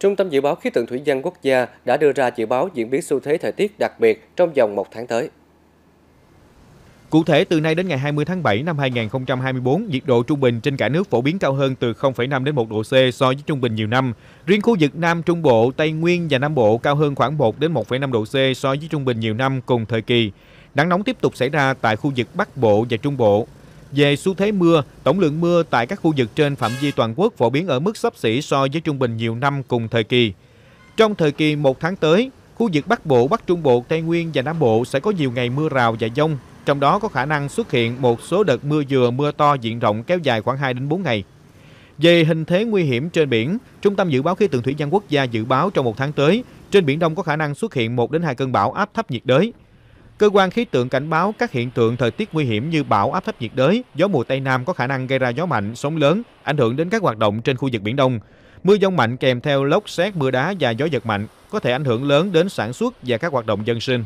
Trung tâm Dự báo Khí tượng Thủy văn Quốc gia đã đưa ra dự báo diễn biến xu thế thời tiết đặc biệt trong vòng một tháng tới. Cụ thể, từ nay đến ngày 20 tháng 7 năm 2024, nhiệt độ trung bình trên cả nước phổ biến cao hơn từ 0,5 đến 1 độ C so với trung bình nhiều năm. Riêng khu vực Nam Trung Bộ, Tây Nguyên và Nam Bộ cao hơn khoảng 1 đến 1,5 độ C so với trung bình nhiều năm cùng thời kỳ. Nắng nóng tiếp tục xảy ra tại khu vực Bắc Bộ và Trung Bộ, về xu thế mưa, tổng lượng mưa tại các khu vực trên phạm vi toàn quốc phổ biến ở mức xấp xỉ so với trung bình nhiều năm cùng thời kỳ. Trong thời kỳ một tháng tới, khu vực Bắc Bộ, Bắc Trung Bộ, Tây Nguyên và Nam Bộ sẽ có nhiều ngày mưa rào và dông, trong đó có khả năng xuất hiện một số đợt mưa vừa mưa to diện rộng kéo dài khoảng 2 đến 4 ngày. Về hình thế nguy hiểm trên biển, Trung tâm Dự báo Khí tượng Thủy văn Quốc gia dự báo trong một tháng tới, trên Biển Đông có khả năng xuất hiện 1 đến 2 cơn bão áp thấp nhiệt đới – Cơ quan khí tượng cảnh báo các hiện tượng thời tiết nguy hiểm như bão áp thấp nhiệt đới, gió mùa Tây Nam có khả năng gây ra gió mạnh, sóng lớn, ảnh hưởng đến các hoạt động trên khu vực Biển Đông. Mưa giông mạnh kèm theo lốc, xét, mưa đá và gió giật mạnh có thể ảnh hưởng lớn đến sản xuất và các hoạt động dân sinh.